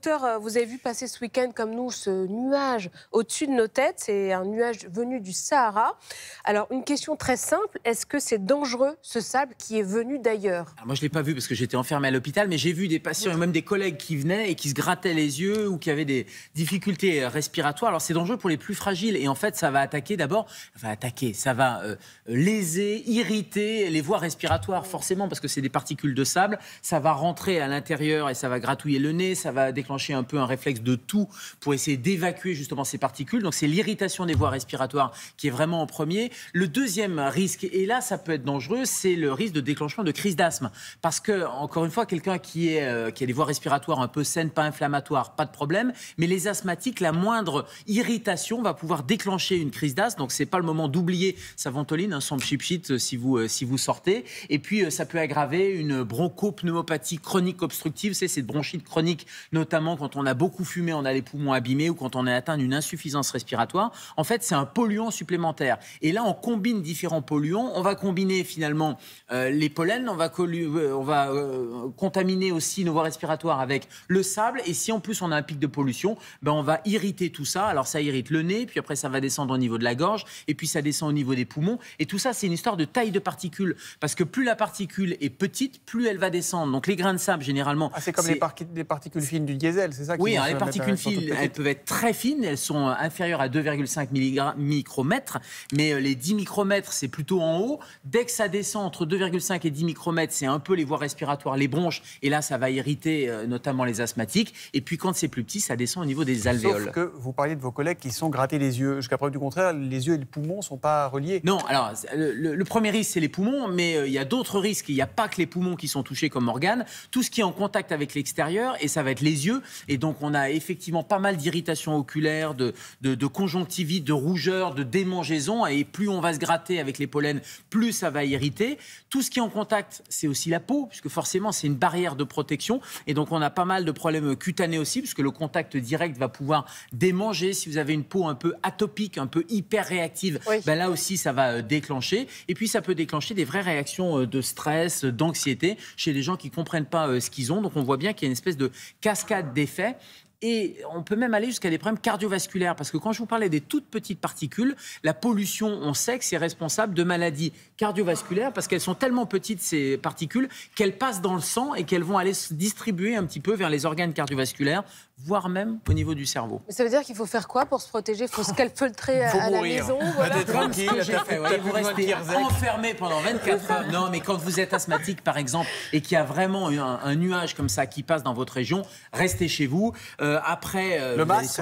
docteur, euh, vous avez vu passer ce week-end comme nous ce nuage au-dessus de nos têtes. C'est un nuage venu du Sahara. Alors, une question très simple. Est-ce que c'est dangereux ce sable qui est venu d'ailleurs Moi, je ne l'ai pas vu parce que j'étais enfermé à l'hôpital, mais j'ai vu des patients et même des collègues qui venaient et qui se grattaient les yeux ou qui avaient des difficultés euh, respiratoires. Alors, c'est dangereux pour les plus fragiles. Et en fait, ça va attaquer d'abord, va attaquer, ça va euh, léser, irriter les voies respiratoires, forcément, parce que c'est des particules de sable. Ça va rentrer à l'intérieur et ça va gratouiller le nez, ça va déclencher un peu un réflexe de tout pour essayer d'évacuer justement ces particules. Donc c'est l'irritation des voies respiratoires qui est vraiment en premier. Le deuxième risque, et là ça peut être dangereux, c'est le risque de déclenchement de crise d'asthme. Parce que, encore une fois, quelqu'un qui, est, euh, qui a des voies respiratoires un peu saines, pas inflammatoires, pas de problème, mais les asthmatiques, la moindre irritation va pouvoir déclencher une crise d'asthme. Donc c'est pas le moment d'oublier sa ventoline, hein, son chip chip euh, si vous, euh, si vous sortez. Et puis ça peut aggraver une bronchopneumopathie chronique obstructive, c'est cette bronchite chronique notamment quand on a beaucoup fumé, on a les poumons abîmés ou quand on est atteint d'une insuffisance respiratoire. En fait, c'est un polluant supplémentaire. Et là, on combine différents polluants. On va combiner finalement euh, les pollens, on va, euh, on va euh, contaminer aussi nos voies respiratoires avec le sable. Et si en plus on a un pic de pollution, ben, on va irriter tout ça. Alors ça irrite le nez, puis après ça va descendre au niveau de la gorge, et puis ça descend au niveau des poumons. Et tout ça, c'est une histoire de taille de particules. Parce que plus la particule est petite, plus elle va descendre. Donc les grains de sable, généralement. Ah, c'est comme les, particules fines du c'est ça Oui, les particules fines, elles peuvent être très fines, elles sont euh, inférieures à 2,5 micromètres, mais euh, les 10 micromètres, c'est plutôt en haut. Dès que ça descend entre 2,5 et 10 micromètres, c'est un peu les voies respiratoires, les bronches, et là, ça va irriter euh, notamment les asthmatiques. Et puis quand c'est plus petit, ça descend au niveau des alvéoles. que vous parliez de vos collègues qui sont grattés les yeux. Jusqu'à preuve du contraire, les yeux et les poumons ne sont pas reliés. Non, alors le, premier risque, c'est les poumons, mais il y a d'autres risques. Il n'y a pas que les poumons qui sont touchés comme organes. Tout ce qui est en contact avec l'extérieur, et ça va être les yeux, et donc, on a effectivement pas mal d'irritations oculaires, de, de, de conjonctivite, de rougeur, de démangeaison. Et plus on va se gratter avec les pollens, plus ça va irriter. Tout ce qui est en contact, c'est aussi la peau, puisque forcément, c'est une barrière de protection. Et donc, on a pas mal de problèmes cutanés aussi, puisque le contact direct va pouvoir démanger. Si vous avez une peau un peu atopique, un peu hyper réactive, ben là aussi, ça va euh, déclencher. Et puis, ça peut déclencher des vraies réactions euh, de stress, d'anxiété chez les gens qui comprennent pas euh, ce qu'ils ont. Donc, on voit bien qu'il y a une espèce de cascade faits et on peut même aller jusqu'à des problèmes cardiovasculaires, parce que quand je vous parlais des toutes petites particules, la pollution, on sait que c'est responsable de maladies cardiovasculaires, parce qu'elles sont tellement petites, ces particules, qu'elles passent dans le sang et qu'elles vont aller se distribuer un petit peu vers les organes cardiovasculaires, voire même au niveau du cerveau. Mais ça veut dire qu'il faut faire quoi pour se protéger Il faut se oh, calfeutrer à, la maison ah, voilà. tranquille, fait, vous restez enfermé pendant 24 heures. Non, mais quand vous êtes asthmatique, par exemple, et qu'il y a vraiment un, nuage comme ça qui passe dans votre région, restez chez vous. Euh, euh, après, euh, le masque,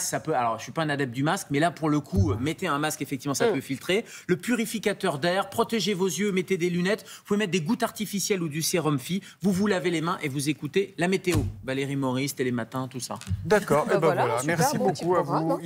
ça peut. Alors, je suis pas un adepte du masque, mais là, pour le coup, mettez un masque, effectivement, ça mm. peut filtrer. Le purificateur d'air, protégez vos yeux, mettez des lunettes. Vous pouvez mettre des gouttes artificielles ou du sérum fi. Vous vous lavez les mains et vous écoutez la météo. Valérie Maurice, Télématin, tout ça. D'accord. Bah eh ben voilà, Merci beaucoup à vous.